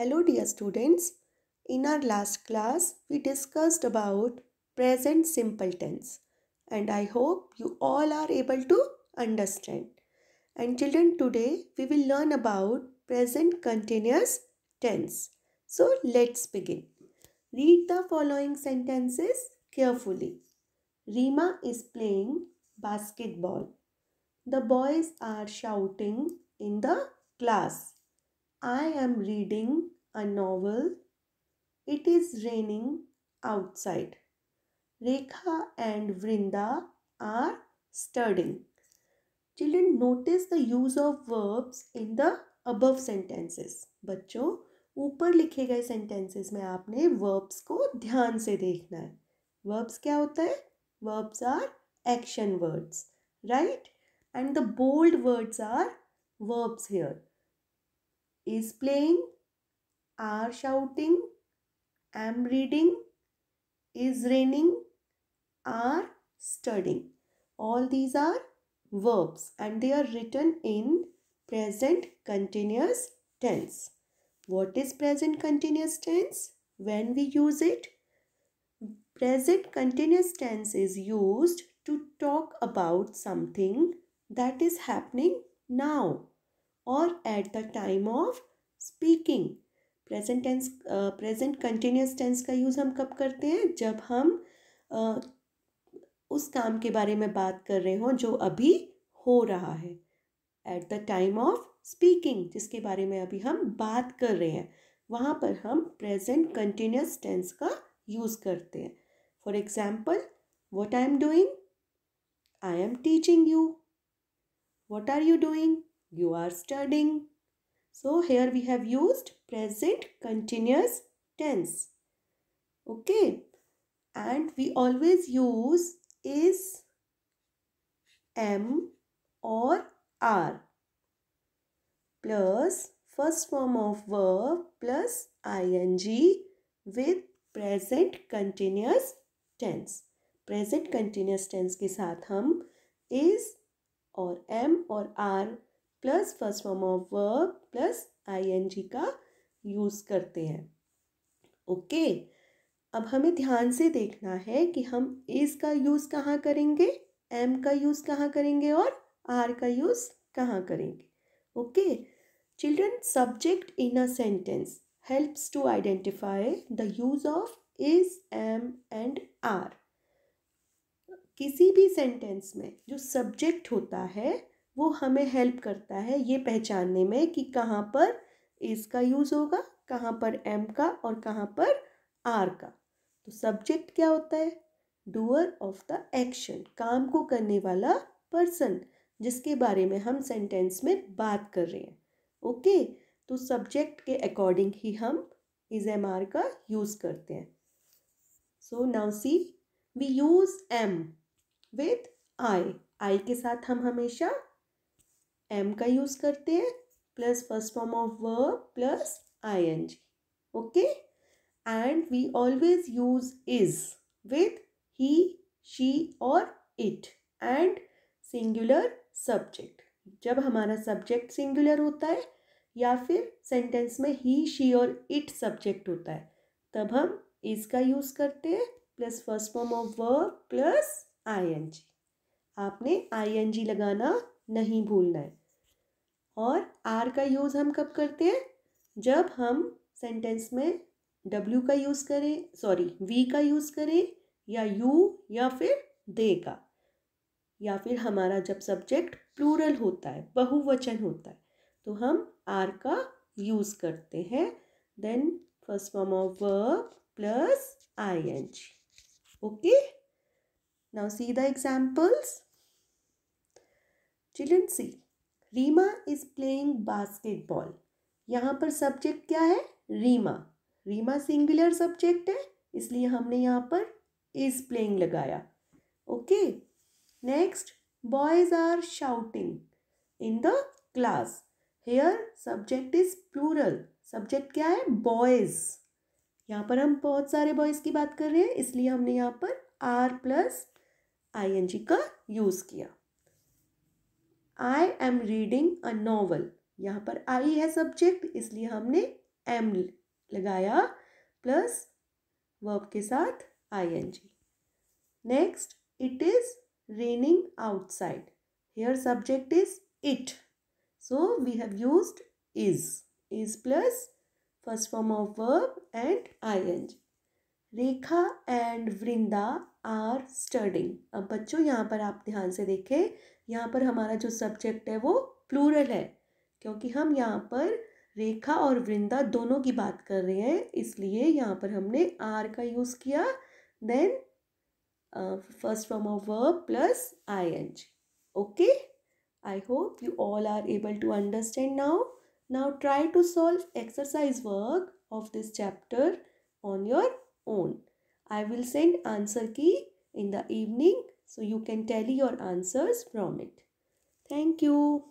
Hello dear students, in our last class we discussed about present simple tense and I hope you all are able to understand. And children today we will learn about present continuous tense. So let's begin. Read the following sentences carefully. Rima is playing basketball. The boys are shouting in the class. I am reading a novel. It is raining outside. Rekha and Vrinda are studying. Children, notice the use of verbs in the above sentences. बच्चों ऊपर लिखे गए sentences में आपने verbs को ध्यान से देखना है verbs क्या होता है verbs are action words right and the bold words are verbs here is playing, are shouting, am reading, is raining, are studying. All these are verbs and they are written in present continuous tense. What is present continuous tense? When we use it? Present continuous tense is used to talk about something that is happening now. और at the time of speaking present tense present continuous tense का use हम कब करते हैं जब हम uh, उस काम के बारे में बात कर रहे हों जो अभी हो रहा है at the time of speaking जिसके बारे में अभी हम बात कर रहे हैं वहाँ पर हम प्रेजेंट कंटिन्यूस टेंस का यूज़ करते हैं for example what I am doing I am teaching you what are you doing You are studying. So here we have used present continuous tense. Okay. And we always use is, am or are plus first form of verb plus ing with present continuous tense. Present continuous tense के साथ हम is or am or are plus first form of verb plus ING का use करते हैं okay okay. अब हमें ध्यान से देखना है कि हम इस का यूज़ कहाँ करेंगे एम का यूज़ कहाँ करेंगे और आर का यूज़ कहाँ करेंगे okay children subject in a sentence helps to identify the use of is am and are किसी भी सेंटेंस में जो सब्जेक्ट होता है वो हमें हेल्प करता है ये पहचानने में कि कहाँ पर इस का यूज़ होगा कहाँ पर एम का और कहाँ पर आर का तो सब्जेक्ट क्या होता है डूअर ऑफ द एक्शन काम को करने वाला पर्सन जिसके बारे में हम सेंटेंस में बात कर रहे हैं ओके तो सब्जेक्ट के अकॉर्डिंग ही हम इज एम आर का यूज़ करते हैं so now see we use am with I I के साथ हम हमेशा एम का यूज़ करते हैं plus first form of verb plus I N G okay and we always use is with he she और इट एंड सिंगुलर सब्जेक्ट जब हमारा सब्जेक्ट सिंगुलर होता है या फिर सेंटेंस में ही शी और इट सब्जेक्ट होता है तब हम इसका यूज़ करते हैं plus first form of verb plus I N G आपने आई एन जी लगाना नहीं भूलना है और आर का यूज़ हम कब करते हैं जब हम सेंटेंस में डब्ल्यू का यूज़ करें सॉरी वी का यूज़ करें या यू या फिर दे का या फिर हमारा जब सब्जेक्ट प्लूरल होता है बहुवचन होता है तो हम आर का यूज़ करते हैं then first form of verb plus I N G okay now see the examples children see Reema is playing basketball यहाँ पर सब्जेक्ट क्या है रीमा रीमा सिंगुलर सब्जेक्ट है इसलिए हमने यहाँ पर इज़ प्लेइंग लगाया okay next boys are shouting in the class here subject is plural subject क्या है बॉयज़ यहाँ पर हम बहुत सारे बॉयज़ की बात कर रहे हैं इसलिए हमने यहाँ पर are plus I N G का यूज़ किया I am reading a novel यहाँ पर आई है सब्जेक्ट इसलिए हमने एम लगाया प्लस वर्ब के साथ I N G next it is raining outside here subject is it so we have use is is plus first form of verb and I N G Rekha and Vrinda are studying अब बच्चों यहाँ पर आप ध्यान से देखें यहाँ पर हमारा जो सब्जेक्ट है वो प्लूरल है क्योंकि हम यहाँ पर रेखा और वृंदा दोनों की बात कर रहे हैं इसलिए यहाँ पर हमने आर का यूज़ किया then first form of verb plus I N G okay I hope you all are able to understand now now try to solve exercise work of this chapter on your own I will send answer key in the evening so you can tally your answers from it. Thank you.